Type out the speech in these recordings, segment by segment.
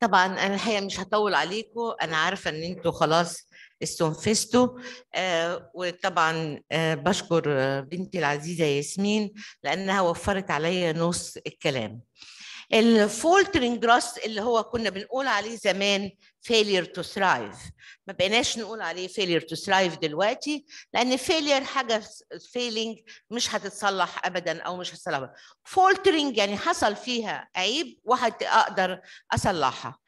طبعا انا الحقيقه مش هطول عليكم انا عارفه ان انتوا خلاص استنفذتوا آه وطبعا آه بشكر آه، بنتي العزيزه ياسمين لانها وفرت عليا نص الكلام الفولترنج جراس اللي هو كنا بنقول عليه زمان فيلير تو ثرايف ما بقيناش نقول عليه فيلير تو ثرايف دلوقتي لان فيلير حاجه فيلينج مش هتتصلح ابدا او مش هتصلح فولترنج يعني حصل فيها عيب اقدر اصلحها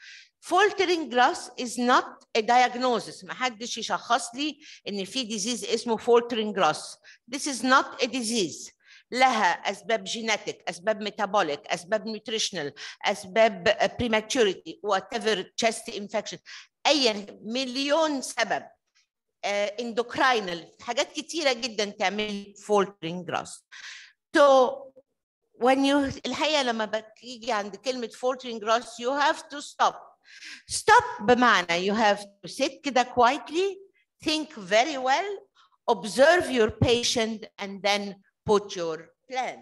فولترنج جراس از نوت ا دايجنوزس ما حدش يشخص لي ان في ديزيز اسمه فولترنج جراس ذس از نوت ا disease لها اسباب جيناتيك اسباب ميتابوليك اسباب نيوتريشنال اسباب بريماتوريتي وات ايفر تشست انفكشن اي مليون سبب اندوكراينال آه، حاجات كتيره جدا تعمل فولترنج جراس تو when you الحقيقه لما بتيجي عند كلمه فولترنج جراس you have to stop stop بمعنى you have to sit كده quietly think very well observe your patient and then your plan.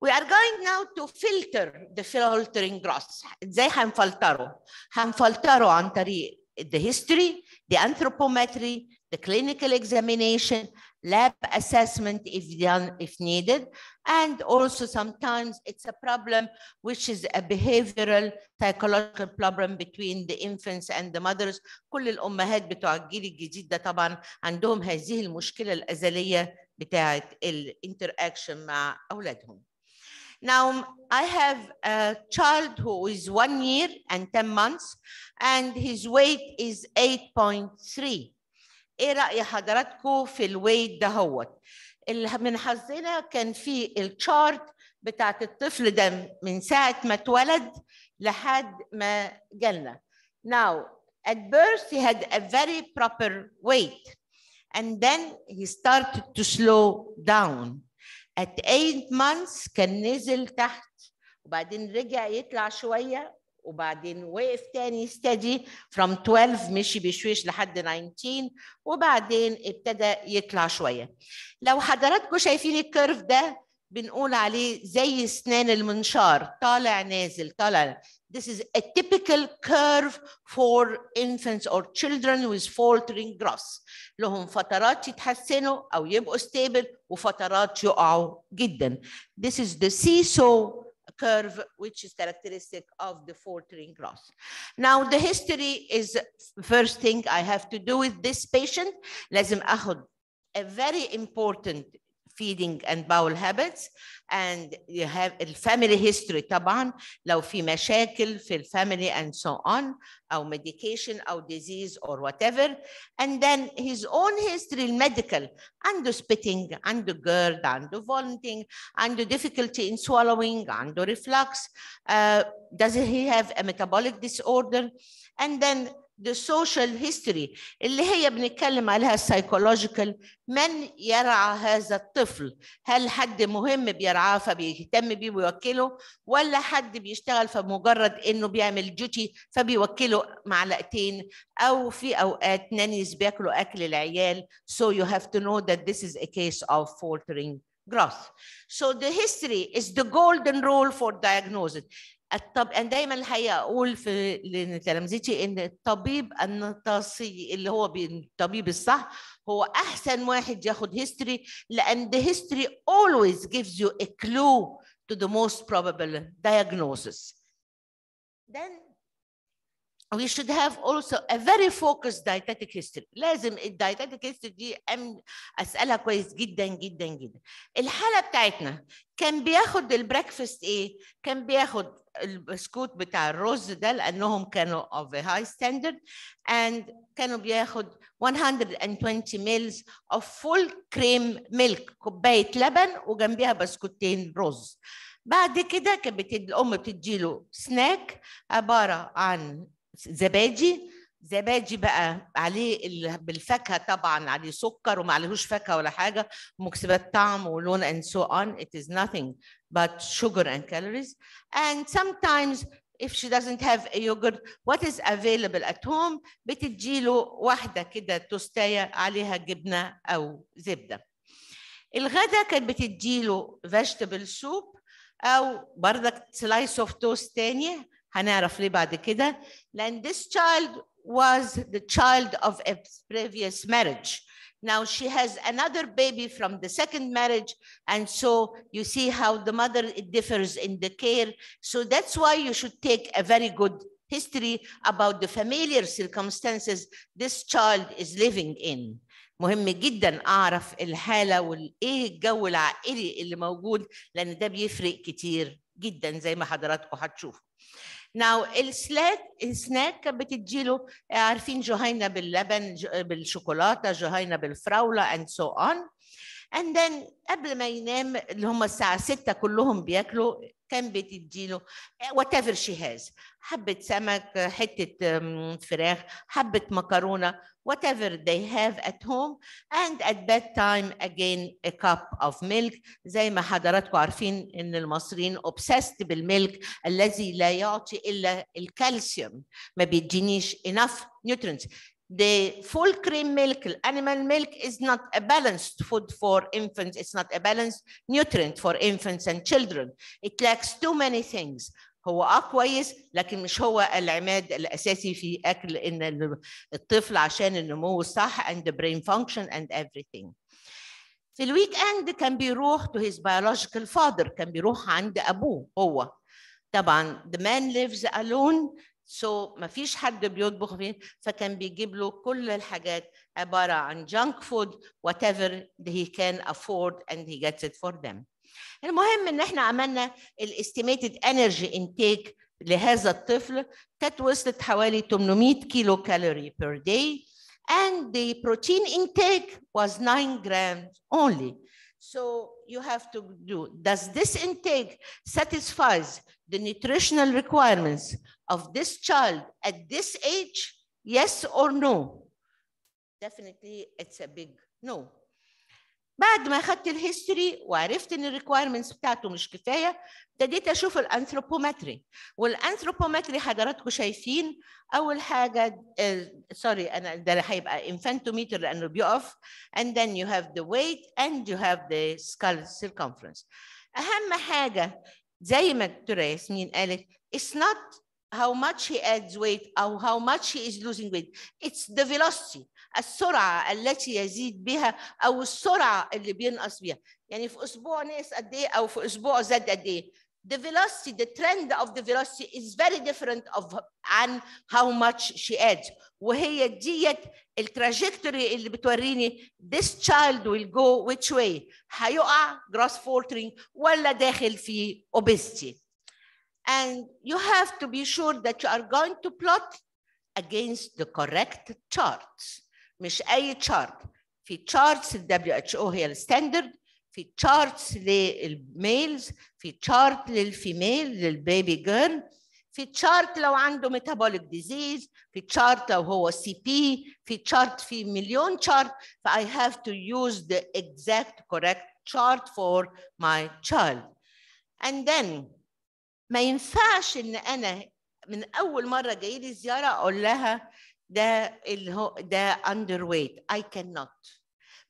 We are going now to filter the filtering grass. ازاي هنفلتره؟ هنفلتره عن طريق the history, the anthropometry, the clinical examination, lab assessment if done if needed, and also sometimes it's a problem which is a behavioral psychological problem between the infants and the mothers. كل الأمهات بتوع الجيل الجديد ده طبعا عندهم هذه المشكلة الأزلية بتاعت الانتر اكشن مع أولادهم. Now, I have a child who is one year and 10 months, and his weight is 8.3. ايه رأي حضراتكم في الويت دهوت؟ من حظنا كان في الشارت بتاعت الطفل ده من ساعة ما اتولد لحد ما جالنا. Now, at birth he had a very proper weight. And then he started to slow down. At eight months كان نزل تحت وبعدين رجع يطلع شوية وبعدين وقف تاني يستدي from 12 مشي بشويش لحد 19 وبعدين ابتدى يطلع شوية لو حضراتكم شايفين الكيرف ده بنقول عليه زي اسنان المنشار طالع نازل طالع This is a typical curve for infants or children with faltering growth لهم فترات يتحسنوا أو يبقوا stable وفترات يقعوا جدا. This is the seesaw curve, which is characteristic of the faltering growth. Now, the history is first thing I have to do with this patient. لازم أخذ a very important feeding and bowel habits and you have family history طبعا لو في مشاكل في family, and so on or medication or disease or whatever and then his own history medical: عنده spitting عنده GERD عنده vomiting the difficulty in swallowing عنده reflux uh, does he have a metabolic disorder and then the social history اللي هي بنتكلم عليها psychological من يرعى هذا الطفل هل حد مهم بيرعاه فبيهتم بيه ويوكله ولا حد بيشتغل فمجرد انه بيعمل ديوتي فبيوكله معلقتين او في اوقات نانيز بياكلوا اكل العيال so you have to know that this is a case of faltering growth. So the history is the golden rule for diagnosis. الطب انا دايما الحقيقه اقول في لتلامذتي ان الطبيب النطاسي اللي هو الطبيب الصح هو احسن واحد ياخد هيستوري لان the history always gives you a clue to the most probable diagnosis. Then we should have also a very focused dietetic history لازم الدايتيك هيستوري دي أم اسالها كويس جدا جدا جدا الحاله بتاعتنا كان بياخد البريكفاست ايه كان بياخد البسكوت بتاع الرز ده لانهم كانوا of a high standard and كانوا بياخد 120 ملز of full cream milk كوبايه لبن وجنبيها بسكوتين رز بعد كده كانت الام بتديله سناك عباره عن زبادي زبادي بقى عليه بالفاكهه طبعا عليه سكر وما عليهوش فاكهه ولا حاجه مكسبات طعم ولون and so on it is nothing but sugar and calories and sometimes if she doesn't have a yogurt what is available at home بتديله واحده كده توستايه عليها جبنه او زبده الغدا كانت بتديله vegetable soup او بردك سلايس اوف توست ثانيه هنعرف ليه بعد كده لأن this child was the child of a previous marriage now she has another baby from the second marriage. And so you see how the mother differs in the care. So that's why you should take a very good history about the familiar circumstances this child is living in. مهم جدا اعرف الحاله والايه الجو العائلي اللي موجود لان ده بيفرق كتير جدا زي ما حضراتكم هتشوفوا. ناو السلاك السناك كانت بتديله آه، عارفين جهينه باللبن بالشوكولاته جهينه بالفراوله اند سو اون اند ذن قبل ما ينام اللي هم الساعه 6 كلهم بياكلوا كان بتديله وات ايفر شي هاز حبه سمك حته فراخ حبه مكرونه whatever they have at home and at bedtime again a cup of milk زي ما حضراتكم عارفين ان المصريين obsessed بالملك الذي لا يعطي الا الكالسيوم ما بيدينيش enough nutrients the full cream milk, animal milk is not a balanced food for infants. It's not a balanced nutrient for infants and children. It lacks too many things. هو اه كويس لكن مش هو العماد الاساسي في اكل ان الطفل عشان النمو الصح and the brain function and everything. في الويك اند كان بيروح to his biological father كان بيروح عند ابوه هو طبعا the man lives alone so ما فيش حد بيطبخ فيه فكان بيجيب له كل الحاجات عباره عن junk food whatever he can afford and he gets it for them المهم ان احنا عملنا الاستيميتد انرجي انتيك لهذا الطفل كانت وصلت حوالي 800 كيلو كالوري بير داي and the protein intake was 9 grams only so you have to do does this intake satisfies the nutritional requirements of this child at this age yes or no definitely it's a big no بعد ما اخدت الهيستوري وعرفت ان الريكوايرمنتس بتاعته مش كفايه ابتديت اشوف الانثروبومتري والانثروبومتري حضراتكم شايفين اول حاجه سوري آه، انا ده هيبقى انفانتوميتر لانه بيقف and then you have the weight and you have the skull circumference اهم حاجه زي ما الدكتوره ياسمين قالت it's not how much he adds weight او how much he is losing weight it's the velocity السرعه التي يزيد بها او السرعه اللي بينقص بها يعني في اسبوع نقص قد ايه او في اسبوع زاد قد ايه the velocity the trend of the velocity is very different of عن how much she adds وهي ديت التراجكتوري اللي بتوريني this child will go which way هيقع gross faltering ولا داخل في obesity and you have to be sure that you are going to plot against the correct charts مش اي تشارت في تشارتس للدبليو اتش او هي الستاندرد في تشارتس للميلز في تشارت للفيميل للبيبي جيرل في تشارت لو عنده ميتابوليك ديزيز في تشارت لو هو سي بي في تشارت في مليون تشارت فاي هاف تو يوز ذا اكزاكت كوريكت تشارت فور ماي تشايلد and then ما ينفعش ان انا من اول مره جاي لي زياره اقول لها They're underweight I cannot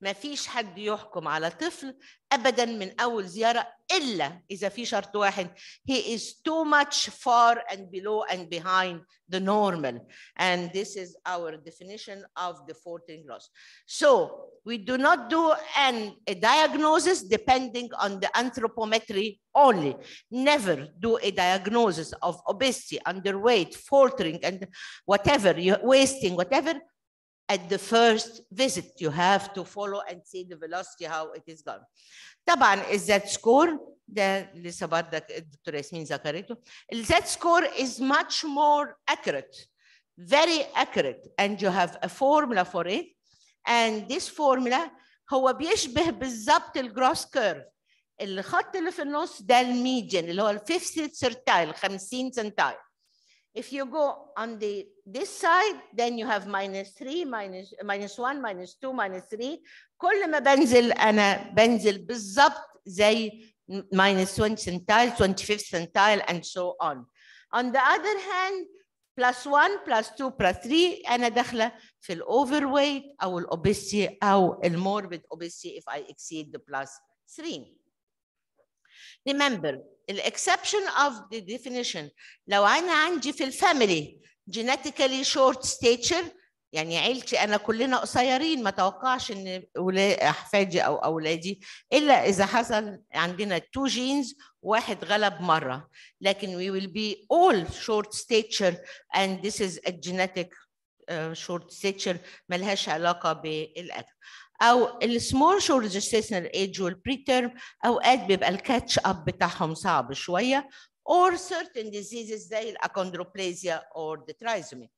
ما فيش حد يحكم على طفل ابدا من اول زياره الا اذا في شرط واحد he is too much far and below and behind the normal and this is our definition of the 14 loss. so we do not do an a diagnosis depending on the anthropometry only never do a diagnosis of obesity underweight faltering and whatever you wasting whatever at the first visit. You have to follow and see the velocity, how it is is طبعا score. سكور ده لسه برضك الدكتوره ياسمين ذكرته الزات سكور is much more accurate very accurate and you have a formula for it and this formula هو بيشبه بالظبط الجروس كيرف الخط اللي في النص ده الميديان اللي هو الفيفث سيرتايل 50 سنتايل if you go on the this side, then you have minus 3, minus, minus 1, minus 2, minus 3. كل ما بنزل أنا بنزل بالظبط زي minus 1 centile, 25th centile, and so on. On the other hand, plus 1 plus 2 plus 3 انا داخله في الاوفر ويت او الاوبيسي او with obesity if I exceed the plus 3 Remember, the exception of the definition لو أنا عندي في الفاميلي genetically short stature يعني عيلتي أنا كلنا قصيرين ما توقعش إن أحفادي أو أولادي إلا إذا حصل عندنا two genes واحد غلب مرة لكن we will be all short stature and this is a genetic short stature ملهاش علاقة بالأكل او السمول شور جستيشنال ايج والبري تيرم اوقات بيبقى الكاتش اب بتاعهم صعب شويه اور سيرتن ديزيزز زي الاكوندروبليزيا اور ذا ترايزومي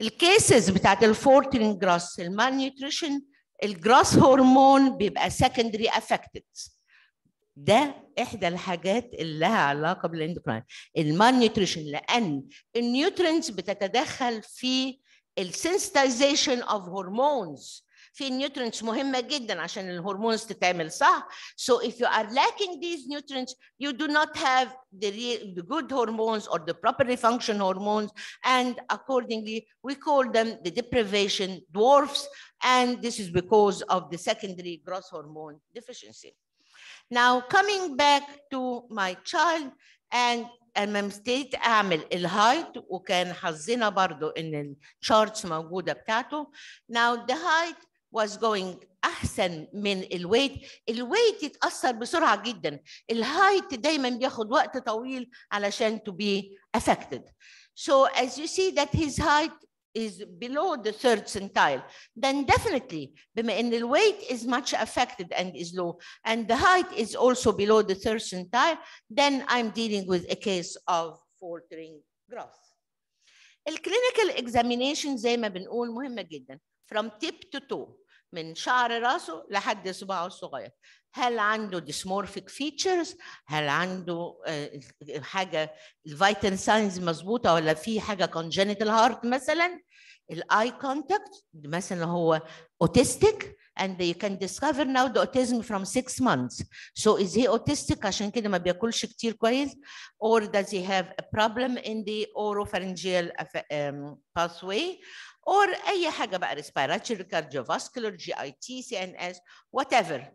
الكيسز بتاعت الفورتين جراس المالنيوتريشن الجراس هرمون بيبقى سكندري افكتد ده احدى الحاجات اللي لها علاقه بالاندوكراين المالنيوتريشن لان النيوترينز بتتدخل في السنسيتايزيشن اوف هرمونز في نيوترينتس مهمه جدا عشان الهرمونز تتعمل صح so if you are lacking these nutrients you do not have the, real, the good hormones or the properly function hormones and accordingly we call them the deprivation dwarfs and this is because of the secondary growth hormone deficiency now coming back to my child and اما ابتديت اعمل الهايت وكان حظنا برضو ان الشارتس موجودة بتاعته now the height was going احسن من الويت الويت يتاثر بسرعه جدا الهايت دايما بياخد وقت طويل علشان to be affected so as you see that his height is below the third centile then definitely بما ان الويت is much affected and is low and the height is also below the third centile then I'm dealing with a case of faltering growth الكلينيكال examination زي ما بنقول مهمه جدا from tip to toe من شعر راسه لحد صباعه الصغير هل عنده ديسمورفيك فيتشرز هل عنده آه، حاجه الفيتال ساينز مظبوطه ولا في حاجه كونجنتال هارت مثلا الاي كونتاكت مثلا هو اوتستيك and they can discover now the autism from six months. So is he autistic عشان كده ما بياكلش كتير كويس or does he have a problem in the oropharyngeal um, pathway or أي حاجة بقى respiratory, cardiovascular, GIT, CNS, whatever.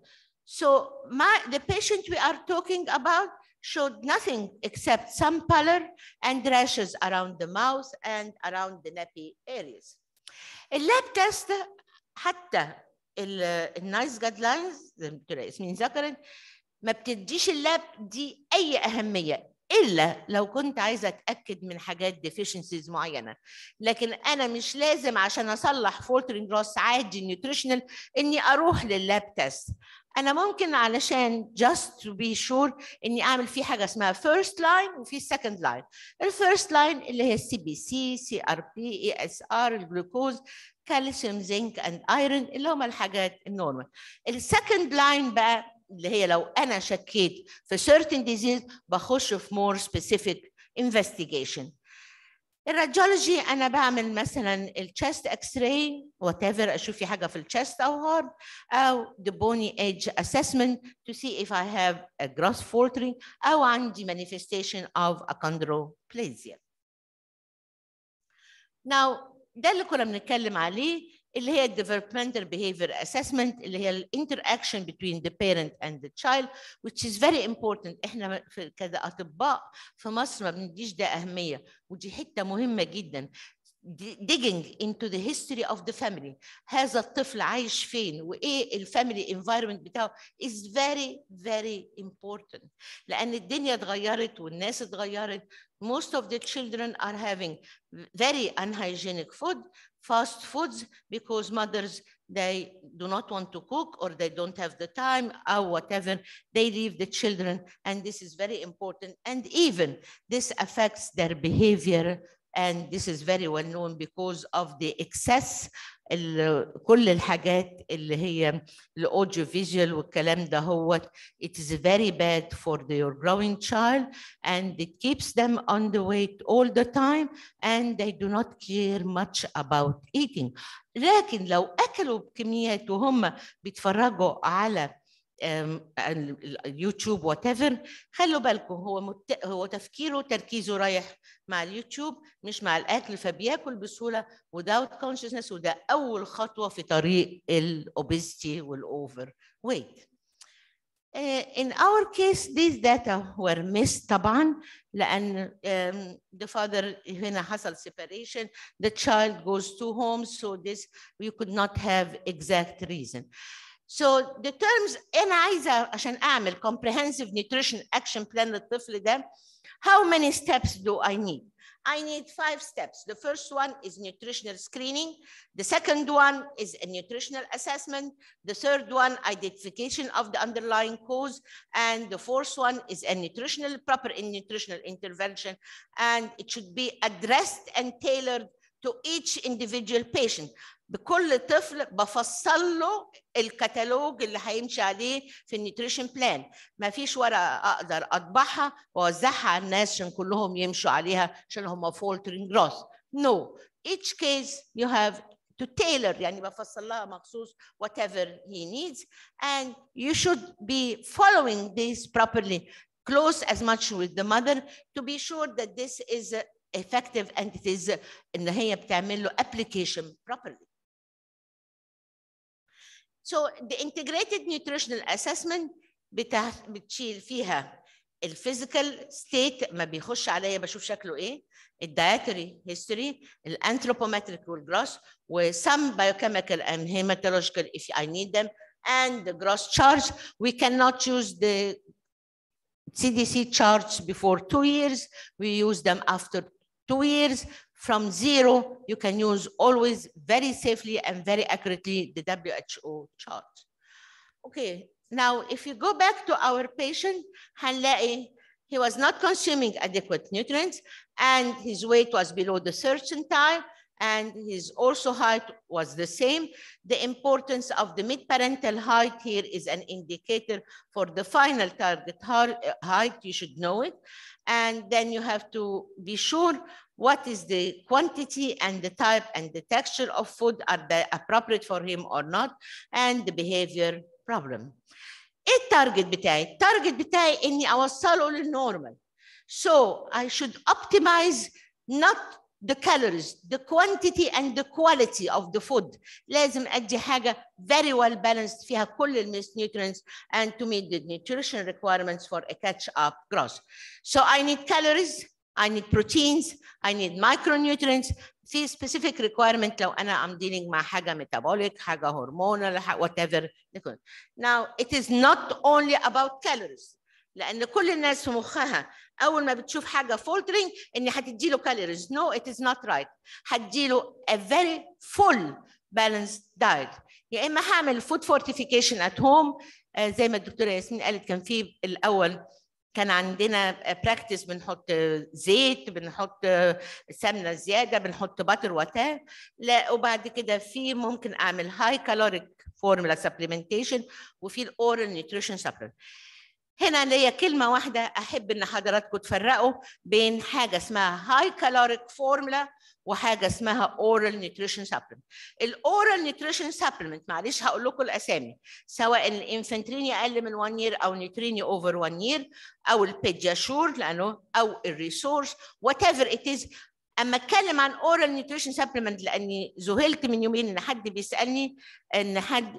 So my, the patient we are talking about showed nothing except some pallor and rashes around the mouth and around the nappy areas. اللاب تيست حتى النايس جايد لاينز زي ما ياسمين ذكرت ما بتديش اللاب دي اي اهميه الا لو كنت عايزه اتاكد من حاجات ديفيشنسيز معينه لكن انا مش لازم عشان اصلح فولترنج جلاس عادي نيوتريشنال اني اروح لللاب تيست انا ممكن علشان جاست تو بي شور اني اعمل فيه حاجه اسمها فيرست لاين وفي سكند لاين الفيرست لاين اللي هي السي بي سي سي ار بي اي اس ار الجلوكوز كالسيوم زنك اند ايرون اللي هم الحاجات النورمال السكند لاين بقى اللي هي لو انا شكيت في certain disease بخش في more specific investigation الراديولوجي انا بعمل مثلا التشست اكس راي وات ايفر اشوف في حاجه في التشست او هارد او the bony age assessment to see if I have a gross faltering او عندي manifestation of achondroplasia. Now ده اللي كنا بنتكلم عليه اللي هي developmental behavior assessment اللي هي interaction between the parent and the child which is very important احنا كاطباء في مصر ما بنديش ده اهميه ودي حته مهمه جدا digging into the history of the family هذا الطفل عايش فين وايه الفاميلي environment بتاعه is very very important لان الدنيا اتغيرت والناس اتغيرت most of the children are having very unhygienic food fast foods because mothers they do not want to cook or they don't have the time or whatever they leave the children and this is very important and even this affects their behavior and this is very well known because of the excess كل الحاجات اللي هي الاوديو فيجوال والكلام ده هو it is very bad for the growing child and it keeps them on the weight all the time and they do not care much about eating لكن لو اكلوا بكميات وهم بيتفرجوا على اليوتيوب وات خلوا بالكم هو مت... هو تفكيره تركيزه رايح مع اليوتيوب مش مع الاكل فبياكل بسهوله without consciousness وده اول خطوه في طريق الاوبيستي والاوفر ويت In our case these data were missed طبعا لأن um, the father هنا حصل separation the child goes to home so this we could not have exact reason. Uh, So the terms انا عايزه عشان اعمل comprehensive nutrition action plan للطفل ده how many steps do I need? I need five steps. The first one is nutritional screening. The second one is a nutritional assessment. The third one, identification of the underlying cause. And the fourth one is a nutritional, proper in nutritional intervention. And it should be addressed and tailored to each individual patient. بكل طفل بفصل له الكتالوج اللي هيمشي عليه في النيوتريشن بلان ما فيش ورقه اقدر اطبعها واوزعها على الناس عشان كلهم يمشوا عليها عشان هم فولترنج جروث نو ايتش كيس يو هاف تو تيلر يعني بفصل لها مخصوص وات ايفر هي نيدز اند يو شود بي فولوينج ذيس بروبرلي كلوز از ماتش وذ ذا ماذر تو بي شور ذات ذيس از effective entities ان هي بتعمل له application properly So the integrated nutritional assessment بتشيل فيها الفيزيكال ستيت ما بيخش عليا بشوف شكله ايه الدايتري هيستوري الانثروبومتريك والجراس وسم biochemical and hematological if I need them and the gross charge we cannot use the CDC charts before two years we use them after two years from zero, you can use always very safely and very accurately the WHO chart. Okay, now if you go back to our patient, هنلاقي he was not consuming adequate nutrients and his weight was below the certain time and his also height was the same. The importance of the mid-parental height here is an indicator for the final target height, you should know it. And then you have to be sure what is the quantity and the type and the texture of food, are they appropriate for him or not, and the behavior problem. ايه Target بتاعي؟ التارجت بتاعي اني اوصله للنورمال. So I should optimize not the calories the quantity and the quality of the food لازم ادي حاجه very well balanced فيها كل الميس nutrients and to meet the nutrition requirements for a catch up growth so i need calories I need proteins, I need micronutrients. في specific requirement لو أنا I'm dealing مع حاجة metabolic, حاجة hormonal, whatever. Now, it is not only about calories. لان كل الناس في مخها اول ما بتشوف حاجه فولترنج ان هتدي له كالوريز نو ات از نوت رايت هتدي له a very full بالانس دايت يا اما هعمل فود فورتيفيكيشن ات هوم زي ما الدكتوره ياسمين قالت كان في الاول كان عندنا براكتس بنحط زيت بنحط سمنه زياده بنحط باتر واتاه لا وبعد كده في ممكن اعمل هاي كالوريك فورمولا سبلمنتيشن وفي الاورال نيوتريشن سبلمنت هنا ليا كلمه واحده احب ان حضراتكم تفرقوا بين حاجه اسمها هاي كالوريك فورمولا وحاجه اسمها اورال نيوتريشن سبلمنت الاورال نيوتريشن سبلمنت معلش هقول لكم الاسامي سواء الانفنتريني اقل من 1 يير او نيوتريني اوفر 1 يير او البيدجاشور لانه او الريسورس وات ايفر ات از اما اتكلم عن اورال نيوتريشن سبلمنت لاني ذهلت من يومين ان حد بيسالني ان حد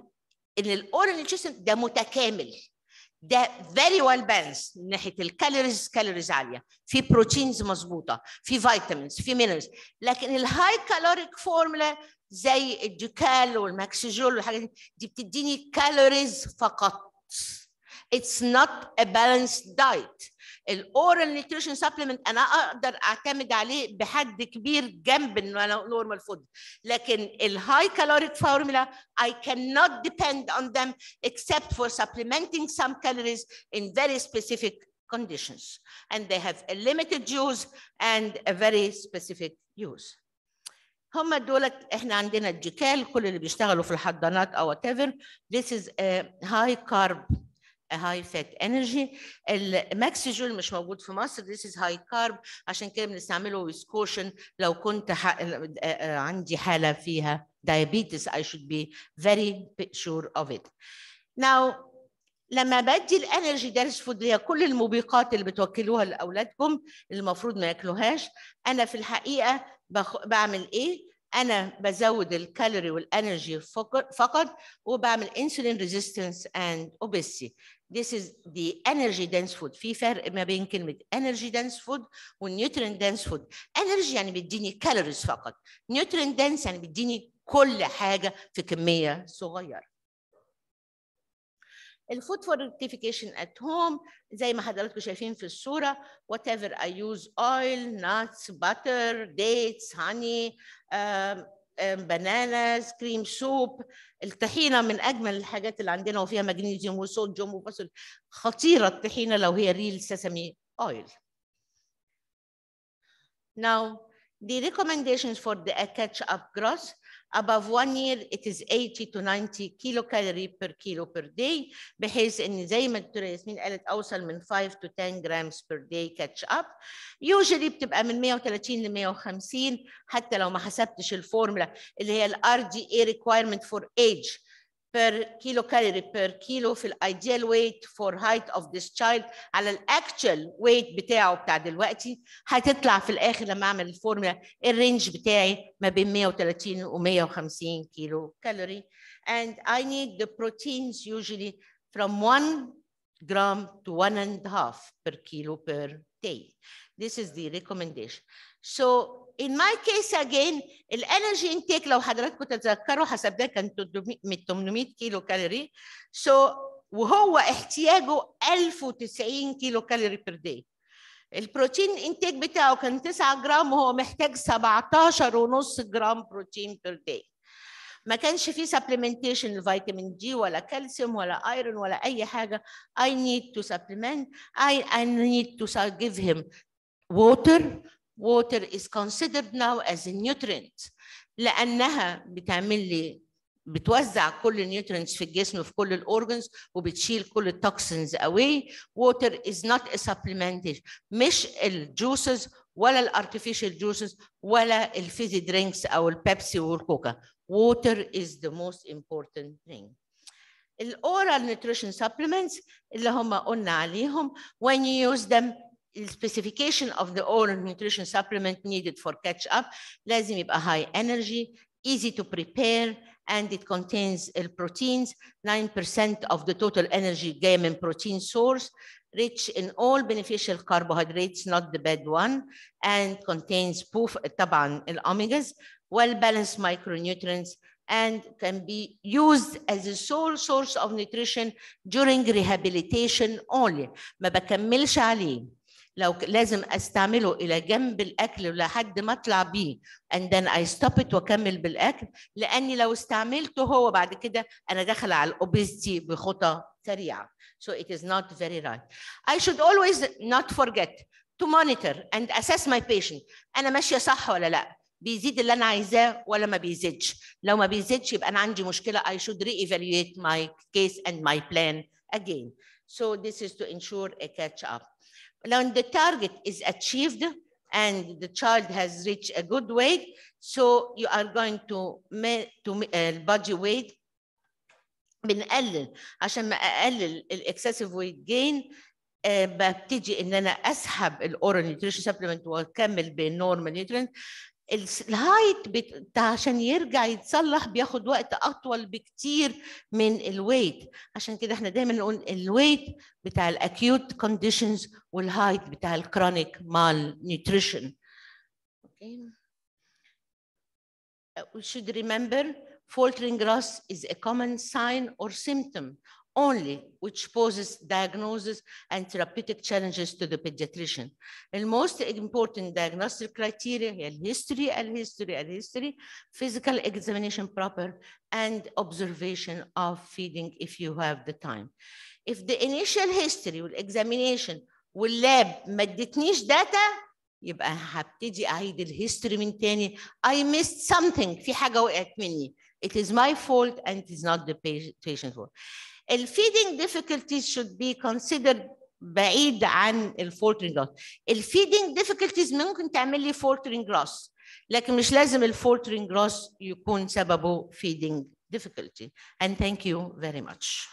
ان الاورال نيوتريشن ده متكامل ده فيري ويل بالانس من ناحيه الكالوريز كالوريز عاليه في بروتينز مظبوطه في فيتامينز في مينرز لكن الهاي كالوريك فورمولا زي الديوكال والماكسجول والحاجات دي, دي بتديني كالوريز فقط اتس نوت ا بالانس دايت الاورال نيوتريشن سبلمنت انا اقدر اعتمد عليه بحد كبير جنب النورمال فود لكن الهاي كالوريك فورمولا I cannot depend on them except for supplementing some calories in very specific conditions and they have a limited use and a very specific use هم دولت احنا عندنا الجيكال كل اللي بيشتغلوا في الحضانات او whatever this is a high carb هاي فات انرجي الماكس جول مش موجود في مصر ذيس از هاي كارب عشان كده بنستعمله ويسكوشن لو كنت ح... آه، آه، عندي حاله فيها diabetes I should be very sure of it now لما بدي الانرجي دارس فود هي كل المبيقات اللي بتوكلوها لاولادكم المفروض ما ياكلوهاش انا في الحقيقه بخ... بعمل ايه انا بزود الكالوري والانرجي فقط وبعمل انسولين ريزيستنس اند اوبيسي this is the energy dense food في فرق ما بين كلمة energy dense food nutrient dense food energy يعني بيديني كالوريز فقط Nutrient dense يعني بيديني كل حاجة في كمية صغيرة الفود فورتيفيكيشن ات هوم زي ما حضراتكم شايفين في الصوره وات ايفر اي يوز اويل butter, باتر ديتس هاني بناناز كريم سوب الطحينه من اجمل الحاجات اللي عندنا وفيها مغنيسيوم وصوديوم وبصل خطيره الطحينه لو هي ريل سيسامي اويل Now, the recommendations for the catch-up grass above one year it is 80 to 90 kilocalorie per kilo per day بحيث ان زي ما الدكتوره ياسمين قالت اوصل من 5 to 10 grams per day catch up usually بتبقى من 130 ل 150 حتى لو ما حسبتش الفورمولا اللي هي الار دي اي requirement for age per kilo calorie per kilo في الايديال ويت فور هايت اوف ذيس تشايلد على الاكتشوال ويت بتاعه بتاع دلوقتي هتطلع في الاخر لما اعمل الفورمولا الرينج بتاعي ما بين 130 و 150 كيلو كالوري and I need the proteins usually from 1 gram to one and a half per kilo per day. This is the recommendation. So in my case again energy intake, لو حضراتكم تتذكروا حسب ده كان 800 كيلو كالوري so, وهو احتياجه 1090 كيلو كالوري بير داي البروتين انتاج بتاعه كان 9 جرام وهو محتاج 17 ونص جرام بروتين بير داي ما كانش فيه سبلمنتيشن لفيتامين دي ولا كالسيوم ولا ايرون ولا اي حاجه I need to supplement I, I need to give him water water is considered now as a nutrient لانها بتعمل لي بتوزع كل النيوترينتس في الجسم في كل الاورجنز وبتشيل كل التوكسينز اواي ووتر از نوت ا سبلمنتيشن مش الجوسز ولا الارتفيشال جوسز ولا الفيزي درينكس او البيبسي والكوكا ووتر از ذا موست امبورتنت ثينج الاورال نيوتريشن سبلمنتس اللي هم قلنا عليهم when you use them السبيسيفيكيشن اوف ذا اورال نيوتريشن سبلمنت نيدد فور كاتش اب لازم يبقى high energy, easy to prepare and it contains proteins 9% of the total energy gain protein source rich in all beneficial carbohydrates not the bad one and contains poof طبعا eh, omegas, well balanced micronutrients and can be used as a sole source of nutrition during rehabilitation only ما بكملش عليه لو لازم استعمله الى جنب الاكل لحد ما اطلع بيه and then I stop it واكمل بالاكل لاني لو استعملته هو بعد كده انا داخله على الاوبستي بخطى سريعه so it is not very right I should always not forget to monitor and assess my patient انا ماشيه صح ولا لا بيزيد اللي انا عايزاه ولا ما بيزيدش لو ما بيزيدش يبقى انا عندي مشكله I should re-evaluate my case and my plan again so this is to ensure a catch up when the target is achieved and the child has reached a good weight, so you are going to to uh, weight. بنقلل عشان ما اقلل الاكسسيف ويت جين ببتدي ان انا اسحب الاورال نيوتريشن سبلمنت واكمل بالنورمال نيوتريشن الهايت بت... عشان يرجع يتصلح بياخد وقت اطول بكتير من الويت عشان كده احنا دايما نقول الويت بتاع الاكيوت كونديشنز والهايت بتاع الكرونيك مال نيوتريشن okay. Uh, we should remember faltering growth is a common sign or symptom only which poses diagnosis and therapeutic challenges to the pediatrician. The most important diagnostic criteria are history, and history, and history, physical examination proper, and observation of feeding if you have the time. If the initial history examination will ما ادتنيش داتا يبقى هبتدي اعيد الهيستوري من تاني I missed something في حاجه وقعت مني it is my fault and it is not the patient's fault الفيدنج difficulties should be considered بعيد عن الفولترنج لوس الفيدنج difficulties ممكن تعمل لي فولترنج لوس لكن مش لازم الفولترنج لوس يكون سببه feeding difficulty and thank you very much